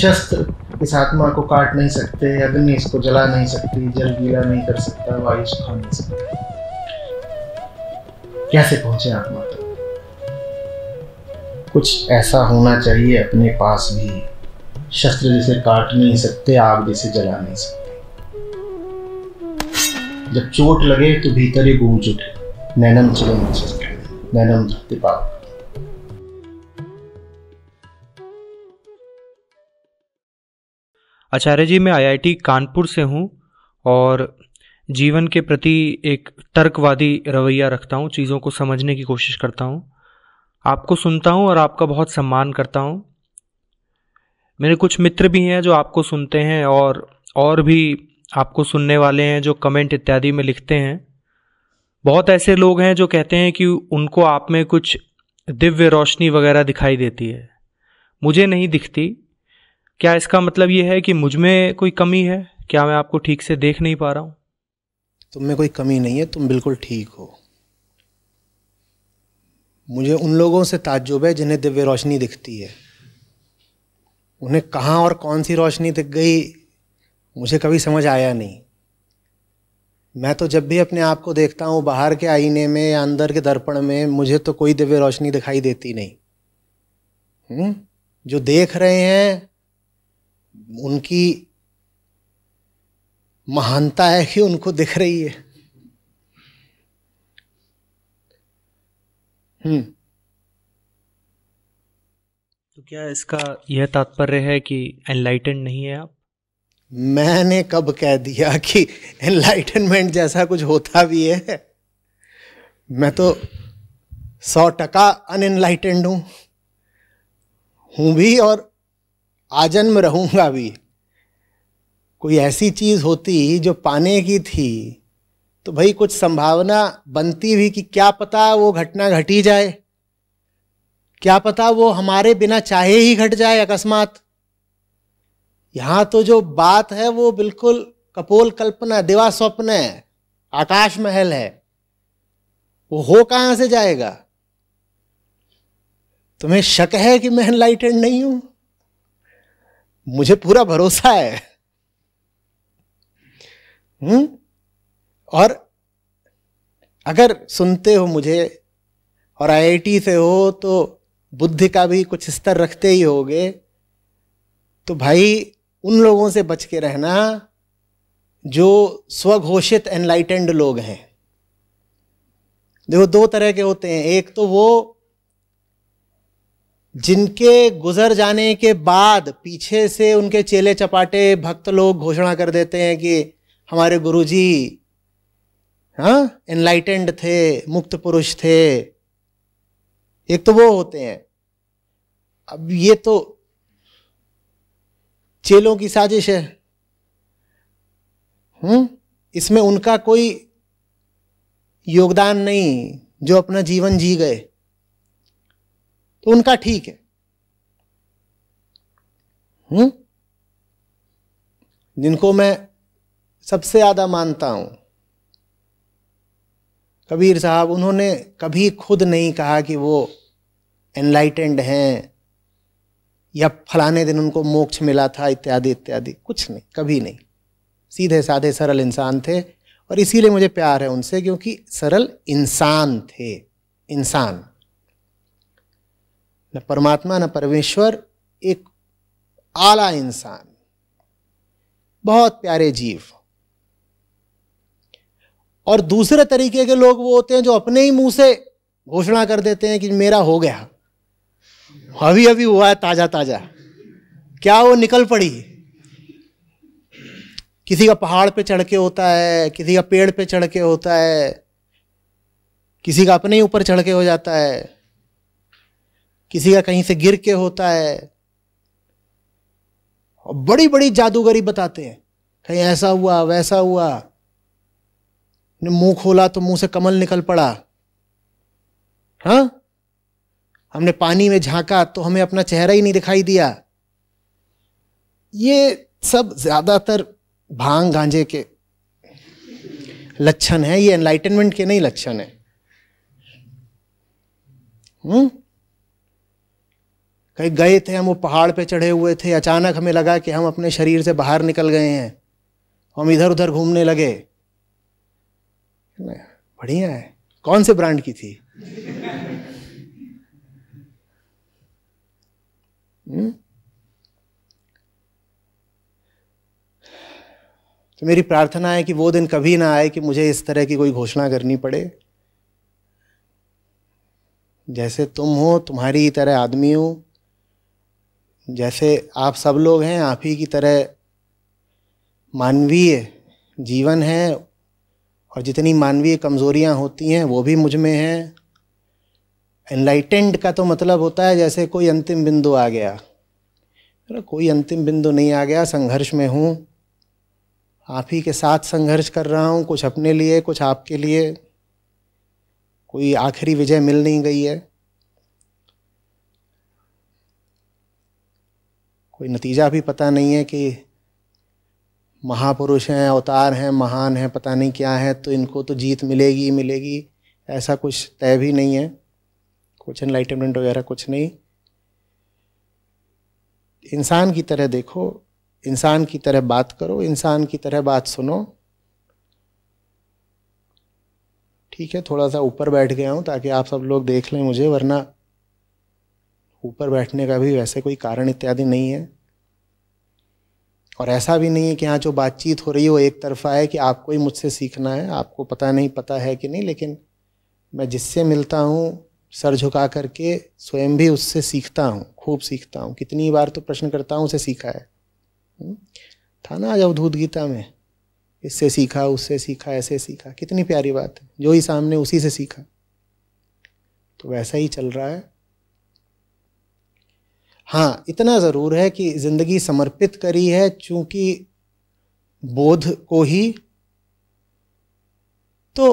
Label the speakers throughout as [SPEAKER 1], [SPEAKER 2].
[SPEAKER 1] शस्त्र इस आत्मा को काट नहीं सकते अग्नि इसको जला नहीं सकती जल गीला नहीं कर सकता वायु सुखा नहीं सकता कैसे पहुंचे आत्मा तक कुछ ऐसा होना चाहिए अपने पास भी शस्त्र जिसे काट नहीं सकते आग जिसे जला नहीं सकते जब चोट लगे तो भीतर ही गूंज उठे नैनम चिलम नैनम धरती पाप आचार्य जी मैं आईआईटी कानपुर से हूँ और जीवन के प्रति एक तर्कवादी रवैया रखता हूँ चीज़ों को समझने की कोशिश करता हूँ आपको सुनता हूँ और आपका बहुत सम्मान करता हूँ मेरे कुछ मित्र भी हैं जो आपको सुनते हैं और और भी आपको सुनने वाले हैं जो कमेंट इत्यादि में लिखते हैं बहुत ऐसे लोग हैं जो कहते हैं कि उनको आप में कुछ दिव्य रोशनी वगैरह दिखाई देती है मुझे नहीं दिखती क्या इसका मतलब ये है कि मुझ में कोई कमी है क्या मैं आपको ठीक से देख नहीं पा रहा हूं तुम में कोई कमी नहीं है तुम बिल्कुल ठीक हो मुझे उन लोगों से ताज्जुब है जिन्हें दिव्य रोशनी दिखती है उन्हें कहाँ और कौन सी रोशनी दिख गई मुझे कभी समझ आया नहीं मैं तो जब भी अपने आप को देखता हूँ बाहर के आईने में या अंदर के दर्पण में मुझे तो कोई दिव्य रोशनी दिखाई देती नहीं हुँ? हम्म? जो देख रहे हैं उनकी महानता है कि उनको दिख रही है हम्म तो क्या इसका यह तात्पर्य है कि एनलाइटेंड नहीं है आप मैंने कब कह दिया कि एनलाइटनमेंट जैसा कुछ होता भी है मैं तो सौ टका अनएनलाइटेंड हूं हूं भी और आजन्म रहूंगा भी कोई ऐसी चीज़ होती जो पाने की थी तो भाई कुछ संभावना बनती भी कि क्या पता वो घटना घटी जाए क्या पता वो हमारे बिना चाहे ही घट जाए अकस्मात यहां तो जो बात है वो बिल्कुल कपोल कल्पना दिवा स्वप्न है आकाश महल है वो हो कहां से जाएगा तुम्हें शक है कि मैं एनलाइटेड नहीं हूं मुझे पूरा भरोसा है हुँ? हम्म? और अगर सुनते हो मुझे और आईआईटी से हो तो बुद्धि का भी कुछ स्तर रखते ही होगे तो भाई उन लोगों से बच के रहना जो स्वघोषित एनलाइटेंड लोग हैं देखो दो तरह के होते हैं एक तो वो जिनके गुजर जाने के बाद पीछे से उनके चेले चपाटे भक्त लोग घोषणा कर देते हैं कि हमारे गुरुजी हाँ एनलाइटेंड थे मुक्त पुरुष थे एक तो वो होते हैं अब ये तो चेलों की साजिश है हम्म इसमें उनका कोई योगदान नहीं जो अपना जीवन जी गए तो उनका ठीक है हुँ? जिनको मैं सबसे ज़्यादा मानता हूँ कबीर साहब उन्होंने कभी खुद नहीं कहा कि वो एनलाइटेंड हैं या फलाने दिन उनको मोक्ष मिला था इत्यादि इत्यादि कुछ नहीं कभी नहीं सीधे साधे सरल इंसान थे और इसीलिए मुझे प्यार है उनसे क्योंकि सरल इंसान थे इंसान न परमात्मा न परमेश्वर एक आला इंसान बहुत प्यारे जीव और दूसरे तरीके के लोग वो होते हैं जो अपने ही मुंह से घोषणा कर देते हैं कि मेरा हो गया अभी अभी हुआ है ताजा ताजा क्या वो निकल पड़ी किसी का पहाड़ पे चढ़ के होता है किसी का पेड़ पे चढ़ के होता है किसी का अपने ही ऊपर चढ़ के हो जाता है किसी का कहीं से गिर के होता है और बड़ी बड़ी जादूगरी बताते हैं कहीं ऐसा हुआ वैसा हुआ मुंह खोला तो मुंह से कमल निकल पड़ा हाँ हमने पानी में झांका तो हमें अपना चेहरा ही नहीं दिखाई दिया ये सब ज्यादातर भांग गांजे के लक्षण है ये एनलाइटनमेंट के नहीं लक्षण है हुँ? हम्म? कहीं गए थे हम वो पहाड़ पे चढ़े हुए थे अचानक हमें लगा कि हम अपने शरीर से बाहर निकल गए हैं हम इधर उधर घूमने लगे बढ़िया है कौन से ब्रांड की थी हम्म? तो मेरी प्रार्थना है कि वो दिन कभी ना आए कि मुझे इस तरह की कोई घोषणा करनी पड़े जैसे तुम हो तुम्हारी तरह आदमी हो जैसे आप सब लोग हैं आप ही की तरह मानवीय जीवन है और जितनी मानवीय कमज़ोरियाँ होती हैं वो भी मुझ में हैं एनलाइटेंड का तो मतलब होता है जैसे कोई अंतिम बिंदु आ गया कोई अंतिम बिंदु नहीं आ गया संघर्ष में हूँ आप ही के साथ संघर्ष कर रहा हूँ कुछ अपने लिए कुछ आपके लिए कोई आखिरी विजय मिल नहीं गई है कोई नतीजा भी पता नहीं है कि महापुरुष हैं अवतार हैं महान हैं पता नहीं क्या है तो इनको तो जीत मिलेगी मिलेगी ऐसा कुछ तय भी नहीं है कुछ एनलाइटमेंट वगैरह कुछ नहीं इंसान की तरह देखो इंसान की तरह बात करो इंसान की तरह बात सुनो ठीक है थोड़ा सा ऊपर बैठ गया हूँ ताकि आप सब लोग देख लें मुझे वरना ऊपर बैठने का भी वैसे कोई कारण इत्यादि नहीं है और ऐसा भी नहीं है कि हाँ जो बातचीत हो रही है वो एक तरफा है कि आपको ही मुझसे सीखना है आपको पता नहीं पता है कि नहीं लेकिन मैं जिससे मिलता हूँ सर झुका करके स्वयं भी उससे सीखता हूँ खूब सीखता हूँ कितनी बार तो प्रश्न करता हूँ उसे सीखा है हम्म, था ना आज अवधूत गीता में इससे सीखा उससे सीखा ऐसे सीखा कितनी प्यारी बात है जो ही सामने उसी से सीखा तो वैसा ही चल रहा है हाँ इतना ज़रूर है कि ज़िंदगी समर्पित करी है चूँकि बोध को ही तो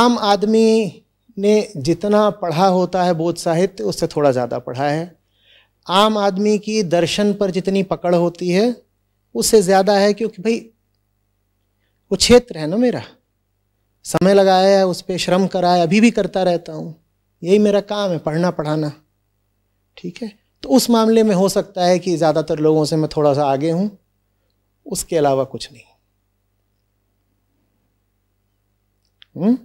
[SPEAKER 1] आम आदमी ने जितना पढ़ा होता है बोध साहित्य उससे थोड़ा ज़्यादा पढ़ा है आम आदमी की दर्शन पर जितनी पकड़ होती है उससे ज़्यादा है क्योंकि भाई वो क्षेत्र है ना मेरा समय लगाया है उस पर श्रम कराया अभी भी करता रहता हूँ यही मेरा काम है पढ़ना पढ़ाना ठीक है तो उस मामले में हो सकता है कि ज़्यादातर लोगों से मैं थोड़ा सा आगे हूँ उसके अलावा कुछ नहीं हुँ? हम्म?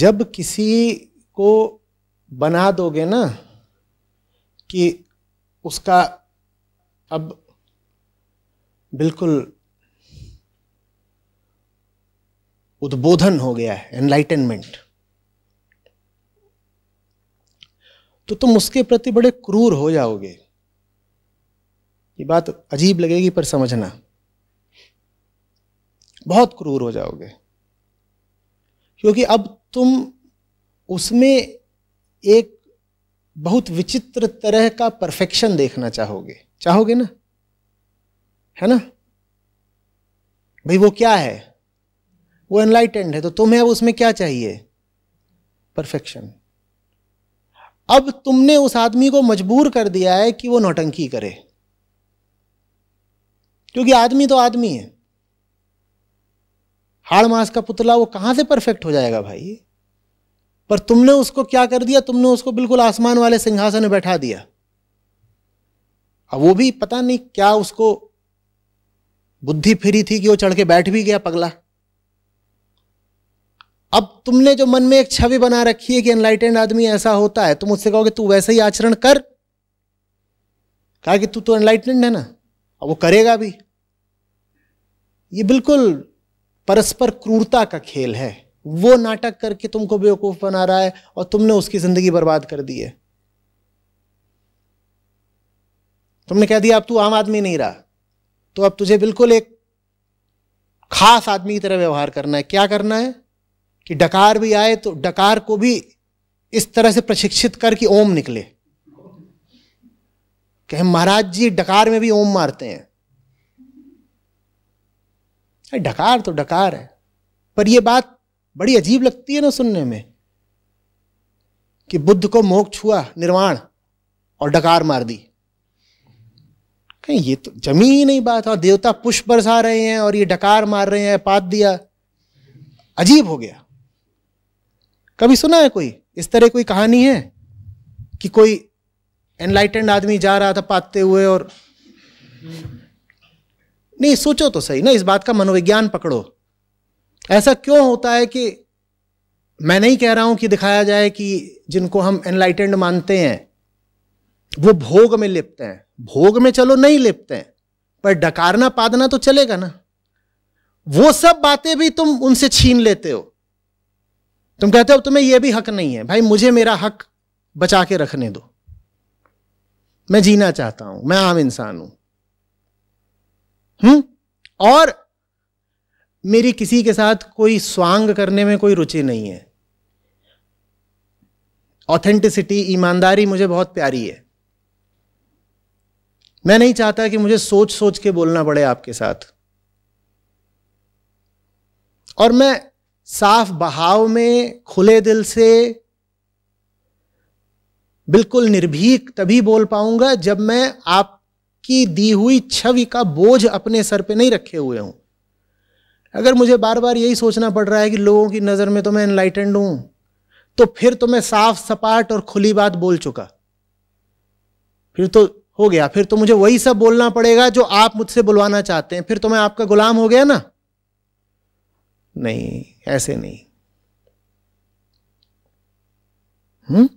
[SPEAKER 1] जब किसी को बना दोगे ना कि उसका अब बिल्कुल उद्बोधन हो गया है एनलाइटनमेंट तो तुम उसके प्रति बड़े क्रूर हो जाओगे ये बात अजीब लगेगी पर समझना बहुत क्रूर हो जाओगे क्योंकि अब तुम उसमें एक बहुत विचित्र तरह का परफेक्शन देखना चाहोगे चाहोगे ना है ना भाई वो क्या है वो एनलाइटेंड है तो तुम्हें अब उसमें क्या चाहिए परफेक्शन अब तुमने उस आदमी को मजबूर कर दिया है कि वो नौटंकी करे क्योंकि आदमी तो आदमी है हाड़ मास का पुतला वो कहां से परफेक्ट हो जाएगा भाई पर तुमने उसको क्या कर दिया तुमने उसको बिल्कुल आसमान वाले सिंहासन में बैठा दिया अब वो भी पता नहीं क्या उसको बुद्धि फिरी थी कि वो चढ़ के बैठ भी गया पगला अब तुमने जो मन में एक छवि बना रखी है कि एनलाइटेंड आदमी ऐसा होता है तुम मुझसे कहोगे तू वैसे ही आचरण कर कहा कि तू तो एनलाइटेंड है ना अब वो करेगा भी ये बिल्कुल परस्पर क्रूरता का खेल है वो नाटक करके तुमको बेवकूफ बना रहा है और तुमने उसकी जिंदगी बर्बाद कर दी है तुमने कह दिया अब तू आम आदमी नहीं रहा तो अब तुझे बिल्कुल एक खास आदमी की तरह व्यवहार करना है क्या करना है कि डकार भी आए तो डकार को भी इस तरह से प्रशिक्षित कर कि ओम निकले कहे महाराज जी डकार में भी ओम मारते हैं डकार तो डकार है पर यह बात बड़ी अजीब लगती है ना सुनने में कि बुद्ध को मोक्ष हुआ निर्वाण और डकार मार दी कहीं ये तो जमी ही नहीं बात और हाँ, देवता पुष्प बरसा रहे हैं और ये डकार मार रहे हैं पात दिया अजीब हो गया कभी सुना है कोई इस तरह कोई कहानी है कि कोई एनलाइटेंड आदमी जा रहा था पाते हुए और नहीं सोचो तो सही ना इस बात का मनोविज्ञान पकड़ो ऐसा क्यों होता है कि मैं नहीं कह रहा हूं कि दिखाया जाए कि जिनको हम एनलाइटेंड मानते हैं वो भोग में लिपते हैं भोग में चलो नहीं लिपते हैं पर डकारना पादना तो चलेगा ना वो सब बातें भी तुम उनसे छीन लेते हो तुम कहते हो तुम्हें यह भी हक नहीं है भाई मुझे मेरा हक बचा के रखने दो मैं जीना चाहता हूं मैं आम इंसान हूं हम्म और मेरी किसी के साथ कोई स्वांग करने में कोई रुचि नहीं है ऑथेंटिसिटी ईमानदारी मुझे बहुत प्यारी है मैं नहीं चाहता कि मुझे सोच सोच के बोलना पड़े आपके साथ और मैं साफ बहाव में खुले दिल से बिल्कुल निर्भीक तभी बोल पाऊंगा जब मैं आपकी दी हुई छवि का बोझ अपने सर पे नहीं रखे हुए हूं अगर मुझे बार बार यही सोचना पड़ रहा है कि लोगों की नज़र में तो मैं एनलाइटेंड हूं तो फिर तो मैं साफ सपाट और खुली बात बोल चुका फिर तो हो गया फिर तो मुझे वही सब बोलना पड़ेगा जो आप मुझसे बुलवाना चाहते हैं फिर तो मैं आपका गुलाम हो गया ना नहीं ऐसे नहीं हम्म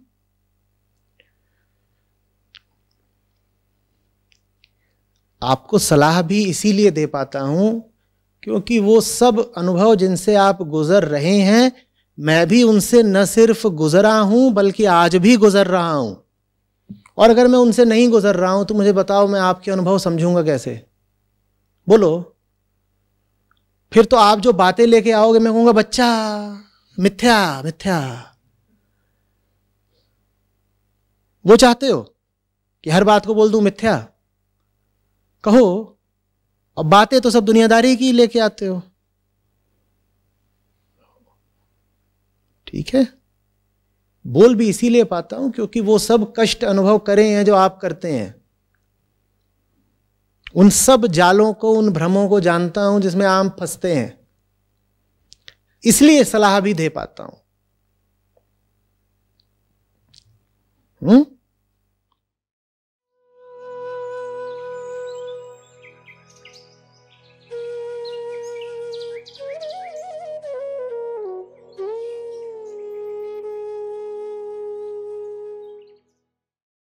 [SPEAKER 1] आपको सलाह भी इसीलिए दे पाता हूं क्योंकि वो सब अनुभव जिनसे आप गुजर रहे हैं मैं भी उनसे न सिर्फ गुजरा हूं बल्कि आज भी गुजर रहा हूं और अगर मैं उनसे नहीं गुजर रहा हूं तो मुझे बताओ मैं आपके अनुभव समझूंगा कैसे बोलो फिर तो आप जो बातें लेके आओगे मैं कहूंगा बच्चा मिथ्या मिथ्या वो चाहते हो कि हर बात को बोल दू मिथ्या कहो अब बातें तो सब दुनियादारी की लेके आते हो ठीक है बोल भी इसीलिए पाता हूं क्योंकि वो सब कष्ट अनुभव करें हैं जो आप करते हैं उन सब जालों को उन भ्रमों को जानता हूं जिसमें आम फंसते हैं इसलिए सलाह भी दे पाता हूं हुँ? हम्म?